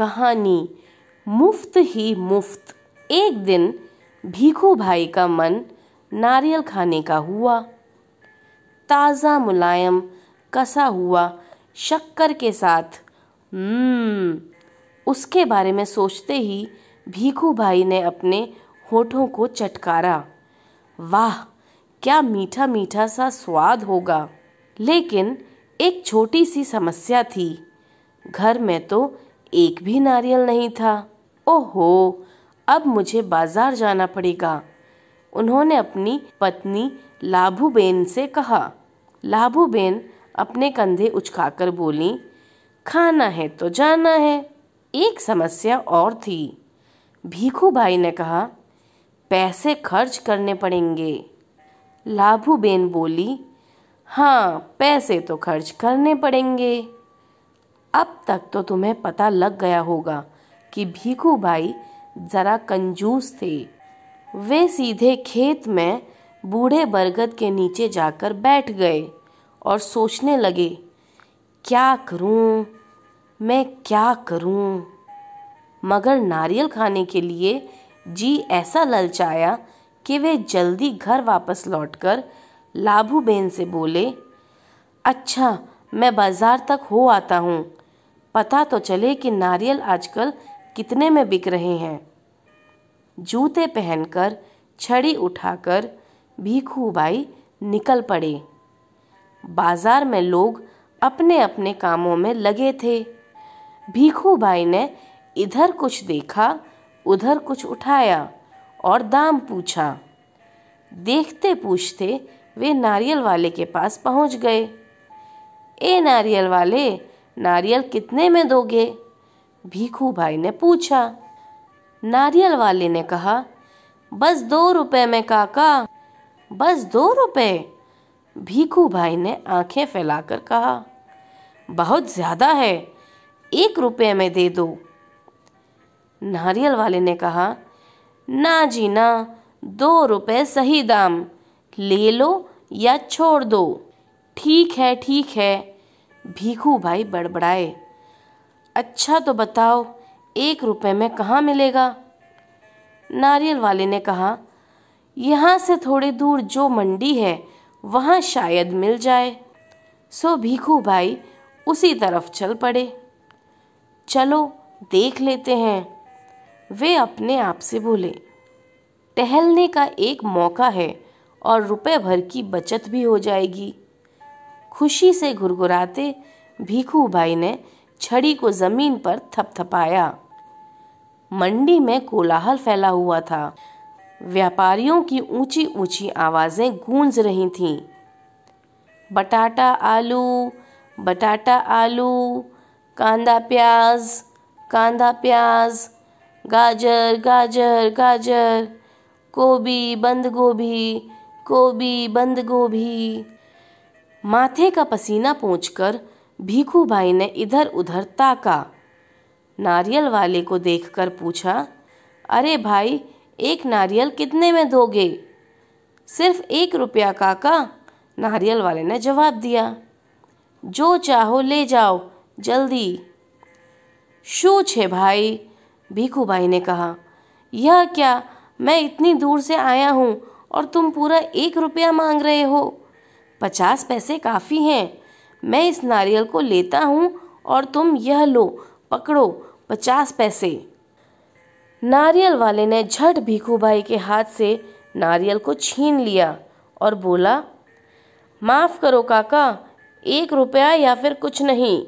कहानी मुफ्त ही मुफ्त एक दिन भीखू भाई का मन नारियल खाने का हुआ ताज़ा मुलायम कसा हुआ शक्कर के साथ हम्म, उसके बारे में सोचते ही भीखू भाई ने अपने होठों को चटकारा वाह क्या मीठा मीठा सा स्वाद होगा लेकिन एक छोटी सी समस्या थी घर में तो एक भी नारियल नहीं था ओहो अब मुझे बाजार जाना पड़ेगा उन्होंने अपनी पत्नी लाभूबेन से कहा लाभूबेन अपने कंधे उचकाकर बोली खाना है तो जाना है एक समस्या और थी भीखू भाई ने कहा पैसे खर्च करने पड़ेंगे लाभूबेन बोली हाँ पैसे तो खर्च करने पड़ेंगे अब तक तो तुम्हें पता लग गया होगा कि भीखू भाई ज़रा कंजूस थे वे सीधे खेत में बूढ़े बरगद के नीचे जाकर बैठ गए और सोचने लगे क्या करूं मैं क्या करूं मगर नारियल खाने के लिए जी ऐसा ललचाया कि वे जल्दी घर वापस लौटकर लाभू बेन से बोले अच्छा मैं बाज़ार तक हो आता हूँ पता तो चले कि नारियल आजकल कितने में बिक रहे हैं जूते पहनकर छड़ी उठाकर भीखू भाई निकल पड़े बाजार में लोग अपने अपने कामों में लगे थे भीखू भाई ने इधर कुछ देखा उधर कुछ उठाया और दाम पूछा देखते पूछते वे नारियल वाले के पास पहुंच गए ए नारियल वाले नारियल कितने में दोगे भीखू भाई ने पूछा नारियल वाले ने कहा बस दो रुपए में काका बस दो रुपए भीखू भाई ने आंखें फैलाकर कहा बहुत ज़्यादा है एक रुपये में दे दो नारियल वाले ने कहा ना जी ना दो रुपये सही दाम ले लो या छोड़ दो ठीक है ठीक है भीखू भाई बड़बड़ाए अच्छा तो बताओ एक रुपए में कहाँ मिलेगा नारियल वाले ने कहा यहाँ से थोड़ी दूर जो मंडी है वहाँ शायद मिल जाए सो भीखू भाई उसी तरफ चल पड़े चलो देख लेते हैं वे अपने आप से बोले टहलने का एक मौका है और रुपए भर की बचत भी हो जाएगी खुशी से घुरघुराते भीखू भाई ने छड़ी को जमीन पर थपथपाया मंडी में कोलाहल फैला हुआ था व्यापारियों की ऊंची ऊंची आवाज़ें गूंज रही थीं बटाटा आलू बटाटा आलू कांदा प्याज कांदा प्याज गाजर गाजर गाजर गोभी बंद गोभी गोभी बंद गोभी माथे का पसीना पोंछकर भीखू भाई ने इधर उधर ताका नारियल वाले को देखकर पूछा अरे भाई एक नारियल कितने में दोगे सिर्फ एक रुपया काका नारियल वाले ने जवाब दिया जो चाहो ले जाओ जल्दी शू छे भाई भीखू भाई ने कहा यह क्या मैं इतनी दूर से आया हूँ और तुम पूरा एक रुपया मांग रहे हो पचास पैसे काफ़ी हैं मैं इस नारियल को लेता हूँ और तुम यह लो पकड़ो पचास पैसे नारियल वाले ने झट भीखू भाई के हाथ से नारियल को छीन लिया और बोला माफ़ करो काका एक रुपया या फिर कुछ नहीं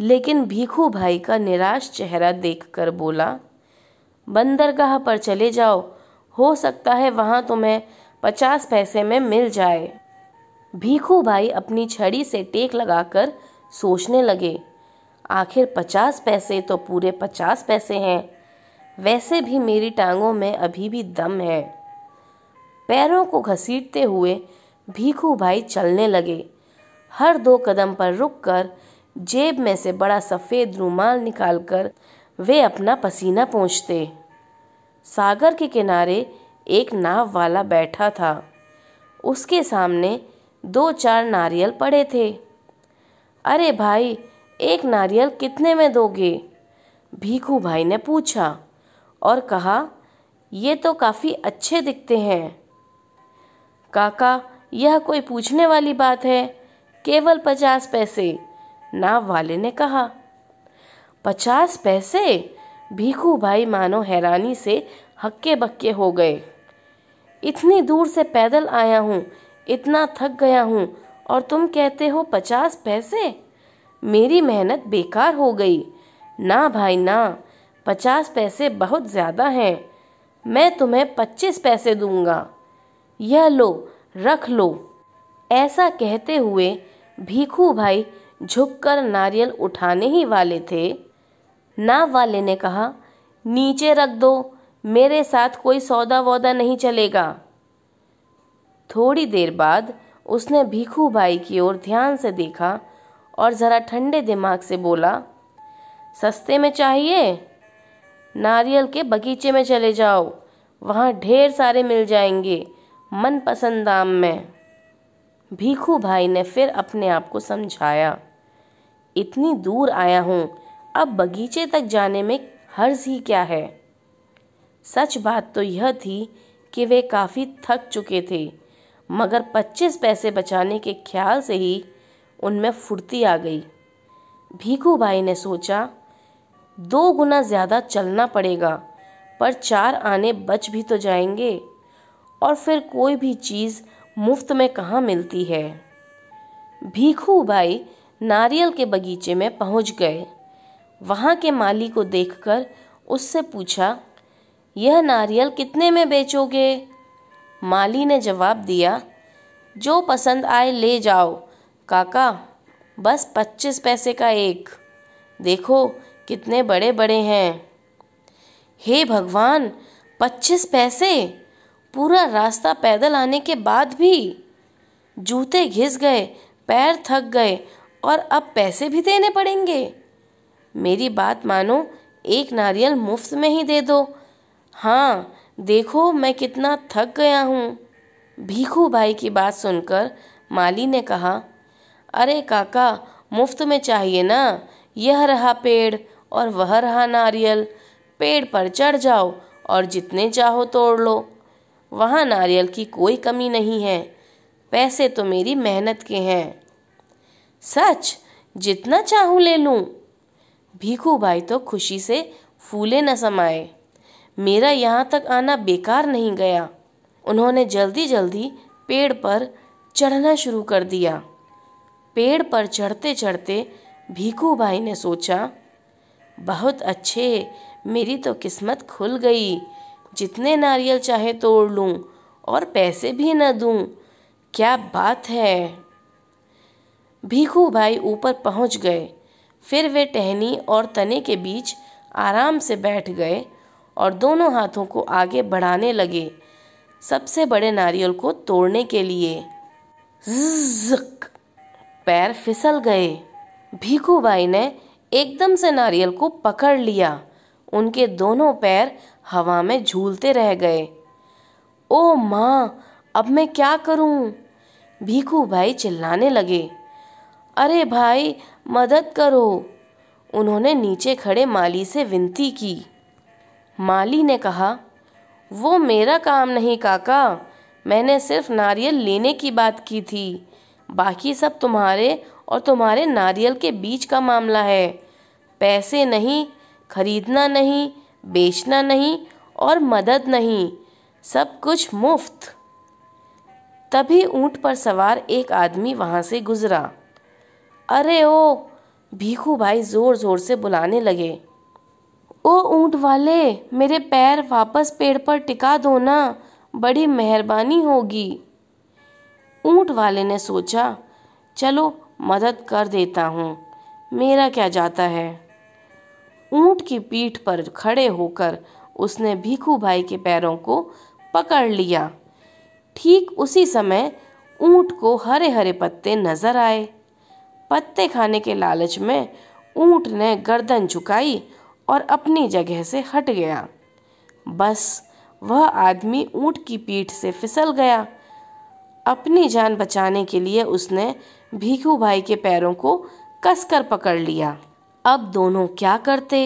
लेकिन भीखू भाई का निराश चेहरा देखकर बोला बंदरगाह पर चले जाओ हो सकता है वहाँ तुम्हें पचास पैसे में मिल जाए भीखू भाई अपनी छड़ी से टेक लगाकर सोचने लगे आखिर पचास पैसे तो पूरे पचास पैसे हैं वैसे भी मेरी टांगों में अभी भी दम है पैरों को घसीटते हुए भीखू भाई चलने लगे हर दो कदम पर रुककर जेब में से बड़ा सफ़ेद रूमाल निकालकर वे अपना पसीना पहुँचते सागर के किनारे एक नाव वाला बैठा था उसके सामने दो चार नारियल पड़े थे अरे भाई एक नारियल कितने में दोगे भीखू भाई ने पूछा और कहा ये तो काफ़ी अच्छे दिखते हैं काका यह कोई पूछने वाली बात है केवल पचास पैसे नाव वाले ने कहा पचास पैसे भीखू भाई मानो हैरानी से हक्के बक्के हो गए इतनी दूर से पैदल आया हूँ इतना थक गया हूँ और तुम कहते हो पचास पैसे मेरी मेहनत बेकार हो गई ना भाई ना पचास पैसे बहुत ज़्यादा हैं मैं तुम्हें पच्चीस पैसे दूंगा यह लो रख लो ऐसा कहते हुए भीखू भाई झुककर नारियल उठाने ही वाले थे नाव वाले ने कहा नीचे रख दो मेरे साथ कोई सौदा वौदा नहीं चलेगा थोड़ी देर बाद उसने भीखू भाई की ओर ध्यान से देखा और ज़रा ठंडे दिमाग से बोला सस्ते में चाहिए नारियल के बगीचे में चले जाओ वहाँ ढेर सारे मिल जाएंगे मनपसंद दाम में भीखू भाई ने फिर अपने आप को समझाया इतनी दूर आया हूँ अब बगीचे तक जाने में हर्ज ही क्या है सच बात तो यह थी कि वे काफ़ी थक चुके थे मगर पच्चीस पैसे बचाने के ख्याल से ही उनमें फुर्ती आ गई भीखू भाई ने सोचा दो गुना ज़्यादा चलना पड़ेगा पर चार आने बच भी तो जाएंगे और फिर कोई भी चीज़ मुफ्त में कहाँ मिलती है भीखू भाई नारियल के बगीचे में पहुँच गए वहाँ के माली को देखकर उससे पूछा यह नारियल कितने में बेचोगे माली ने जवाब दिया जो पसंद आए ले जाओ काका बस पच्चीस पैसे का एक देखो कितने बड़े बड़े हैं हे भगवान पच्चीस पैसे पूरा रास्ता पैदल आने के बाद भी जूते घिस गए पैर थक गए और अब पैसे भी देने पड़ेंगे मेरी बात मानो एक नारियल मुफ्त में ही दे दो हाँ देखो मैं कितना थक गया हूँ भीखू भाई की बात सुनकर माली ने कहा अरे काका मुफ्त में चाहिए ना यह रहा पेड़ और वह रहा नारियल पेड़ पर चढ़ जाओ और जितने चाहो तोड़ लो वहाँ नारियल की कोई कमी नहीं है पैसे तो मेरी मेहनत के हैं सच जितना चाहूँ ले लूँ भीखू भाई तो खुशी से फूले न समाए मेरा यहाँ तक आना बेकार नहीं गया उन्होंने जल्दी जल्दी पेड़ पर चढ़ना शुरू कर दिया पेड़ पर चढ़ते चढ़ते भीखू भाई ने सोचा बहुत अच्छे मेरी तो किस्मत खुल गई जितने नारियल चाहे तोड़ लूँ और पैसे भी न दूँ क्या बात है भीखू भाई ऊपर पहुंच गए फिर वे टहनी और तने के बीच आराम से बैठ गए और दोनों हाथों को आगे बढ़ाने लगे सबसे बड़े नारियल को तोड़ने के लिए जक पैर फिसल गए भीखू भाई ने एकदम से नारियल को पकड़ लिया उनके दोनों पैर हवा में झूलते रह गए ओ माँ अब मैं क्या करूँ भीखू भाई चिल्लाने लगे अरे भाई मदद करो उन्होंने नीचे खड़े माली से विनती की माली ने कहा वो मेरा काम नहीं काका मैंने सिर्फ नारियल लेने की बात की थी बाकी सब तुम्हारे और तुम्हारे नारियल के बीच का मामला है पैसे नहीं खरीदना नहीं बेचना नहीं और मदद नहीं सब कुछ मुफ्त तभी ऊंट पर सवार एक आदमी वहाँ से गुज़रा अरे ओ भीखू भाई ज़ोर ज़ोर से बुलाने लगे ओ ऊंट वाले मेरे पैर वापस पेड़ पर टिका दो ना बड़ी मेहरबानी होगी ऊँट वाले ने सोचा चलो मदद कर देता हूँ मेरा क्या जाता है ऊँट की पीठ पर खड़े होकर उसने भीखू भाई के पैरों को पकड़ लिया ठीक उसी समय ऊंट को हरे हरे पत्ते नजर आए पत्ते खाने के लालच में ऊंट ने गर्दन झुकाई और अपनी जगह से हट गया बस वह आदमी ऊंट की पीठ से फिसल गया अपनी जान बचाने के लिए उसने भीखू भाई के पैरों को कसकर पकड़ लिया अब दोनों क्या करते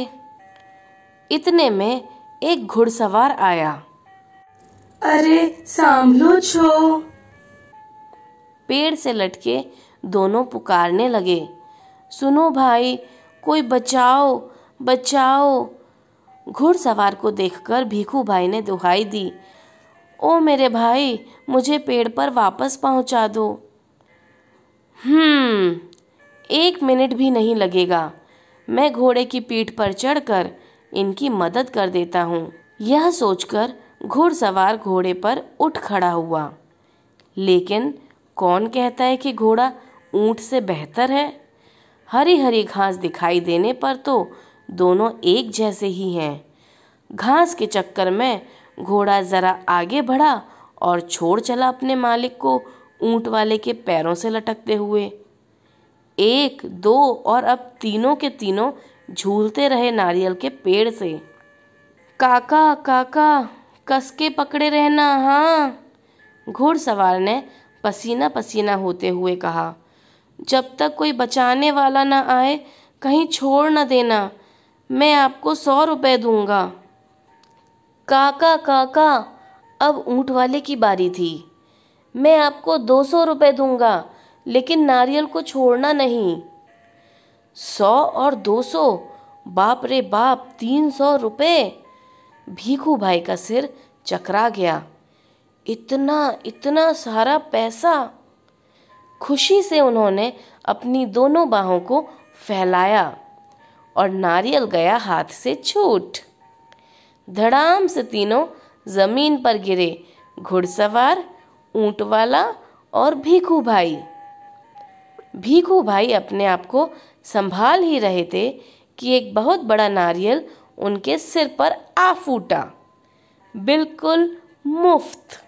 इतने में एक घुड़सवार आया अरे सामलो छो पेड़ से लटके दोनों पुकारने लगे सुनो भाई कोई बचाओ बचाओ घुड़सवार को देखकर भीखू भाई ने दुहाई दी ओ मेरे भाई मुझे पेड़ पर वापस पहुंचा दो हम्म एक मिनट भी नहीं लगेगा मैं घोड़े की पीठ पर चढ़कर इनकी मदद कर देता हूँ यह सोचकर घुड़सवार घोड़े पर उठ खड़ा हुआ लेकिन कौन कहता है कि घोड़ा ऊंट से बेहतर है हरी हरी घास दिखाई देने पर तो दोनों एक जैसे ही हैं घास के चक्कर में घोड़ा जरा आगे बढ़ा और छोड़ चला अपने मालिक को ऊंट वाले के पैरों से लटकते हुए एक दो और अब तीनों के तीनों झूलते रहे नारियल के पेड़ से काका काका कस के पकड़े रहना हाँ घुड़सवार ने पसीना पसीना होते हुए कहा जब तक कोई बचाने वाला ना आए कहीं छोड़ न देना मैं आपको सौ रुपये दूंगा काका काका अब ऊँट वाले की बारी थी मैं आपको दो सौ रुपये दूंगा लेकिन नारियल को छोड़ना नहीं सौ और दो सौ बाप रे बाप तीन सौ रुपये भीखू भाई का सिर चकरा गया इतना इतना सारा पैसा खुशी से उन्होंने अपनी दोनों बाहों को फैलाया और नारियल गया हाथ से छूट धड़ाम से तीनों जमीन पर गिरे घुड़सवार ऊंट वाला और भीखू भाई भीखू भाई अपने आप को संभाल ही रहे थे कि एक बहुत बड़ा नारियल उनके सिर पर आ फूटा बिल्कुल मुफ्त